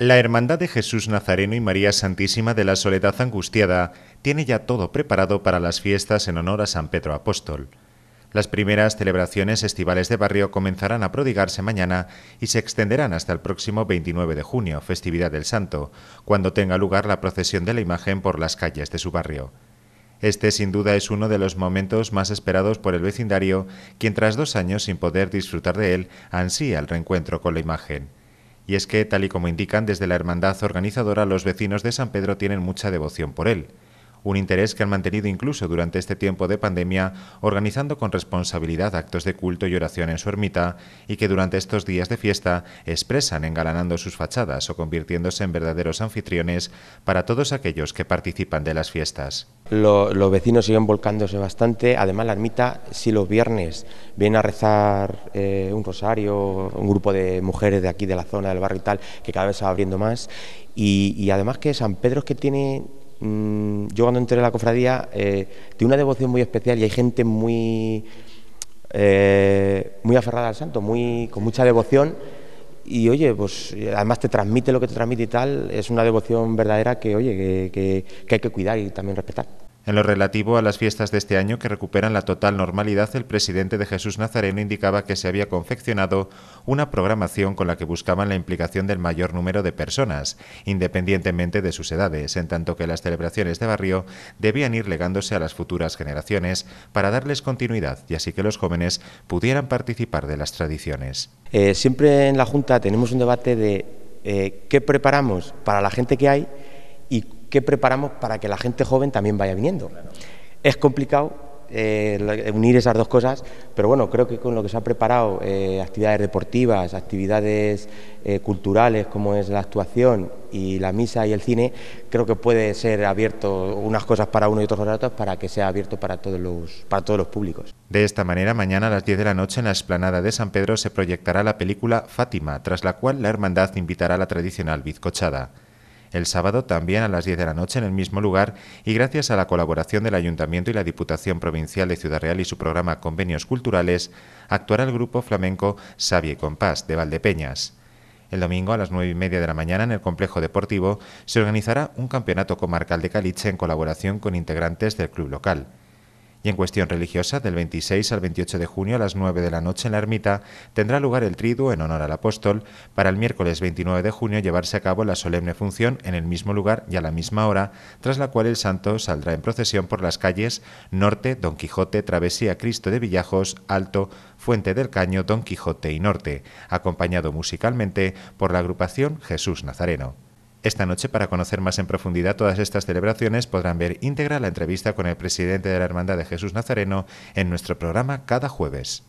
La Hermandad de Jesús Nazareno y María Santísima de la Soledad Angustiada tiene ya todo preparado para las fiestas en honor a San Pedro Apóstol. Las primeras celebraciones estivales de barrio comenzarán a prodigarse mañana y se extenderán hasta el próximo 29 de junio, festividad del Santo, cuando tenga lugar la procesión de la imagen por las calles de su barrio. Este sin duda es uno de los momentos más esperados por el vecindario, quien tras dos años sin poder disfrutar de él ansía el reencuentro con la imagen y es que, tal y como indican desde la hermandad organizadora, los vecinos de San Pedro tienen mucha devoción por él un interés que han mantenido incluso durante este tiempo de pandemia, organizando con responsabilidad actos de culto y oración en su ermita, y que durante estos días de fiesta expresan engalanando sus fachadas o convirtiéndose en verdaderos anfitriones para todos aquellos que participan de las fiestas. los vecinos siguen volcándose bastante, además la ermita, si los viernes viene a rezar eh, un rosario, un grupo de mujeres de aquí, de la zona, del barrio y tal, que cada vez se va abriendo más, y, y además que San Pedro es que tiene Mm, yo cuando entré en la cofradía, eh, una devoción muy especial y hay gente muy, eh, muy aferrada al santo, muy, con mucha devoción. Y oye, pues además te transmite lo que te transmite y tal, es una devoción verdadera que, oye, que hay que cuidar y también respetar. En lo relativo a las fiestas de este año, que recuperan la total normalidad, el presidente de Jesús Nazareno indicaba que se había confeccionado una programación con la que buscaban la implicación del mayor número de personas, independientemente de sus edades, en tanto que las celebraciones de barrio debían ir legándose a las futuras generaciones para darles continuidad y así que los jóvenes pudieran participar de las tradiciones. Eh, siempre en la Junta tenemos un debate de eh, qué preparamos para la gente que hay y qué preparamos para que la gente joven también vaya viniendo. Es complicado eh, eh, unir esas dos cosas, pero bueno, creo que con lo que se ha preparado, eh, actividades deportivas, actividades culturales como es la actuación y la misa y el cine, creo que puede ser abierto unas cosas para uno y otras para para que sea abierto para todos los, para todos los públicos. De esta manera, mañana a las 10 de la noche en la explanada de San Pedro se proyectará la película Fátima, tras la cual la hermandad invitará a la tradicional bizcochada el sábado también a las 10 de la noche en el mismo lugar y gracias a la colaboración del Ayuntamiento y la Diputación Provincial de Ciudad Real y su programa Convenios Culturales, actuará el grupo flamenco Sabie Compás de Valdepeñas. El domingo a las 9 y media de la mañana en el complejo deportivo se organizará un campeonato comarcal de caliche en colaboración con integrantes del club local. Y en cuestión religiosa, del 26 al 28 de junio a las 9 de la noche en la ermita tendrá lugar el triduo en honor al apóstol, para el miércoles 29 de junio llevarse a cabo la solemne función en el mismo lugar y a la misma hora, tras la cual el santo saldrá en procesión por las calles Norte, Don Quijote, Travesía Cristo de Villajos, Alto, Fuente del Caño, Don Quijote y Norte, acompañado musicalmente por la agrupación Jesús Nazareno. Esta noche, para conocer más en profundidad todas estas celebraciones, podrán ver íntegra la entrevista con el presidente de la Hermandad de Jesús Nazareno en nuestro programa cada jueves.